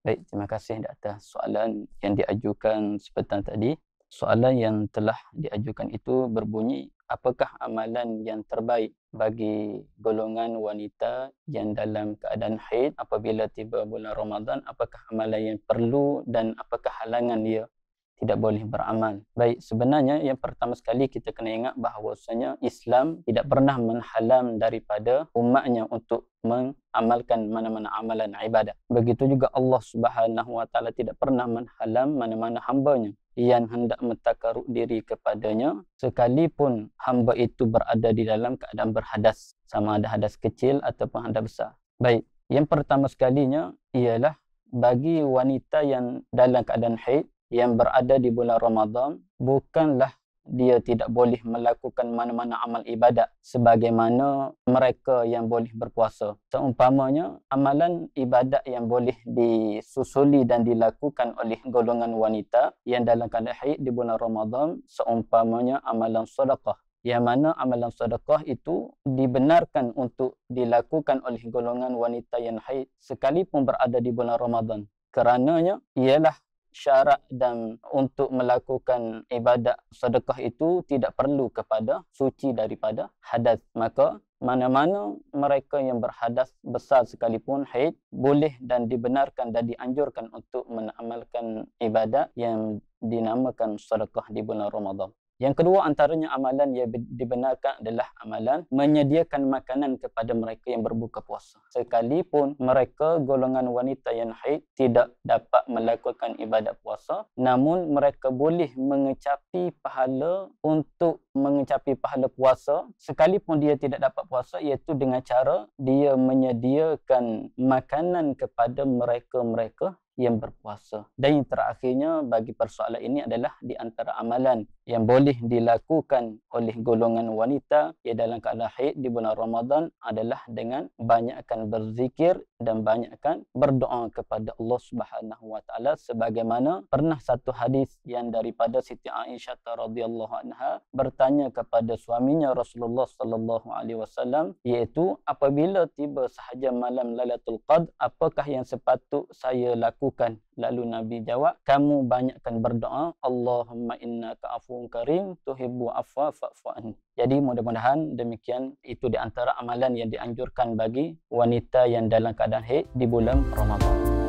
Baik, terima kasih di atas soalan yang diajukan sepetang tadi. Soalan yang telah diajukan itu berbunyi, apakah amalan yang terbaik bagi golongan wanita yang dalam keadaan haid apabila tiba bulan Ramadan, apakah amalan yang perlu dan apakah halangan dia tidak boleh beramal. Baik, sebenarnya yang pertama sekali kita kena ingat bahawasanya Islam tidak pernah menghalam daripada umatnya untuk mengamalkan mana-mana amalan ibadat. Begitu juga Allah Subhanahu Wa Taala tidak pernah menghalam mana-mana hambanya yang hendak mentakaruk diri kepadanya sekalipun hamba itu berada di dalam keadaan berhadas sama ada hadas kecil ataupun hadas besar. Baik, yang pertama sekalinya ialah bagi wanita yang dalam keadaan haid yang berada di bulan Ramadan bukanlah dia tidak boleh melakukan mana-mana amal ibadat sebagaimana mereka yang boleh berpuasa. Seumpamanya amalan ibadat yang boleh disusuli dan dilakukan oleh golongan wanita yang dalam keadaan haid di bulan Ramadan seumpamanya amalan sedekah yang mana amalan sedekah itu dibenarkan untuk dilakukan oleh golongan wanita yang haid sekalipun berada di bulan Ramadan. Kerananya ialah syarat dan untuk melakukan ibadat sedekah itu tidak perlu kepada suci daripada hadat. maka mana-mana mereka yang berhadas besar sekalipun haid boleh dan dibenarkan dan dianjurkan untuk menamalkan ibadat yang dinamakan sedekah di bulan Ramadan yang kedua antaranya amalan yang dibenarkan adalah amalan menyediakan makanan kepada mereka yang berbuka puasa. Sekalipun mereka golongan wanita yang haid tidak dapat melakukan ibadat puasa, namun mereka boleh mengecapi pahala untuk mengecapi pahala puasa sekalipun dia tidak dapat puasa iaitu dengan cara dia menyediakan makanan kepada mereka-mereka yang berpuasa. Dan yang terakhirnya bagi persoalan ini adalah di antara amalan yang boleh dilakukan oleh golongan wanita yang dalam keadaan haid di bulan Ramadan adalah dengan banyakkan berzikir dan banyakkan berdoa kepada Allah Subhanahu wa taala sebagaimana pernah satu hadis yang daripada Siti Aisyah radhiyallahu anha bertanya kepada suaminya Rasulullah sallallahu alaihi wasallam iaitu apabila tiba sahaja malam Lailatul Qadar, apakah yang sepatut saya lakukan lakukan? Lalu Nabi jawab, kamu banyakkan berdoa, Allahumma inna ka'afun karim tuhibbu affa fa'fa'an. Jadi mudah-mudahan demikian itu di antara amalan yang dianjurkan bagi wanita yang dalam keadaan haid di bulan Ramadan.